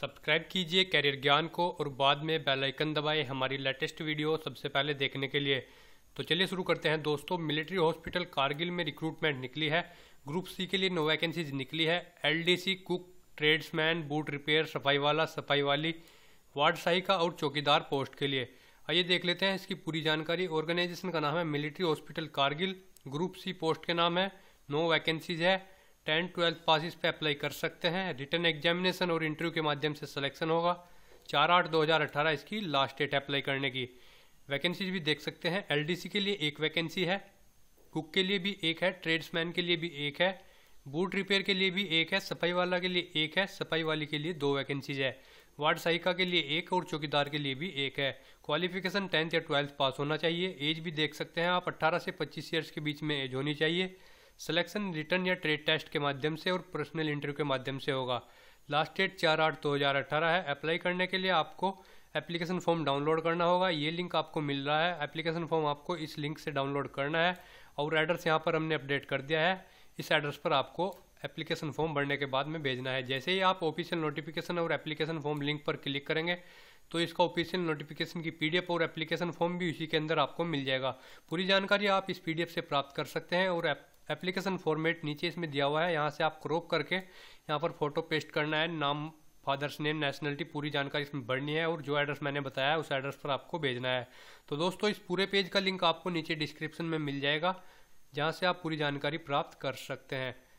subscribe कीजिए career ज्ञान को और बाद में बेल आइकन दबाए हमारी लेटेस्ट वीडियो सबसे पहले देखने के लिए तो चलिए शुरू करते हैं दोस्तों मिलिट्री हॉस्पिटल कारगिल में रिक्रूटमेंट निकली है ग्रुप सी के लिए नो वैकेंसीज निकली है LDC cook tradesman boot repair सफाई वाला सफाई वाली वार्ड सहायिका और चौकीदार पोस्ट के लिए आइए देख लेते हैं इसकी पूरी जानकारी ऑर्गेनाइजेशन का नाम है military hospital Kargil group C post के नाम है नो वैकेंसीज है टेंथ ट्वेल्थ पास इस पर अप्लाई कर सकते हैं रिटर्न एग्जामिनेशन और इंटरव्यू के माध्यम से सिलेक्शन होगा चार आठ दो हज़ार अट्ठारह इसकी लास्ट डेट अप्लाई करने की वैकेंसीज भी देख सकते हैं एलडीसी के लिए एक वैकेंसी है कुक के लिए भी एक है ट्रेड्समैन के लिए भी एक है बूट रिपेयर के लिए भी एक है सफाई वाला के लिए एक है सफाई वाली के लिए दो वैकेंसीज है वार्ड सहायिका के लिए एक और चौकीदार के लिए भी एक है क्वालिफिकेशन टेंथ या ट्वेल्थ पास होना चाहिए एज भी देख सकते हैं आप 18 से 25 ईयर्स के बीच में एज होनी चाहिए सिलेक्शन रिटर्न या ट्रेड टेस्ट के माध्यम से और पर्सनल इंटरव्यू के माध्यम से होगा लास्ट डेट चार आठ दो हज़ार अट्ठारह है अप्लाई करने के लिए आपको एप्लीकेशन फॉर्म डाउनलोड करना होगा ये लिंक आपको मिल रहा है एप्लीकेशन फॉर्म आपको इस लिंक से डाउनलोड करना है और एड्रेस यहाँ पर हमने अपडेट कर दिया है इस एड्रेस पर आपको एप्लीकेशन फॉर्म भरने के बाद में भेजना है जैसे ही आप ऑफिशियल नोटिफिकेशन और एप्लीकेशन फॉर्म लिंक पर क्लिक करेंगे तो इसका ऑफिशियल नोटिफिकेशन की पीडीएफ और एप्लीकेशन फॉर्म भी उसी के अंदर आपको मिल जाएगा पूरी जानकारी आप इस पीडीएफ से प्राप्त कर सकते हैं और एप्लीकेशन फॉर्मेट नीचे इसमें दिया हुआ है यहाँ से आप क्रॉप करके यहाँ पर फोटो पेस्ट करना है नाम फादर्स नेम नेशनलिटी पूरी जानकारी इसमें भरनी है और जो एड्रेस मैंने बताया है उस एड्रेस पर आपको भेजना है तो दोस्तों इस पूरे पेज का लिंक आपको नीचे डिस्क्रिप्शन में मिल जाएगा जहाँ से आप पूरी जानकारी प्राप्त कर सकते हैं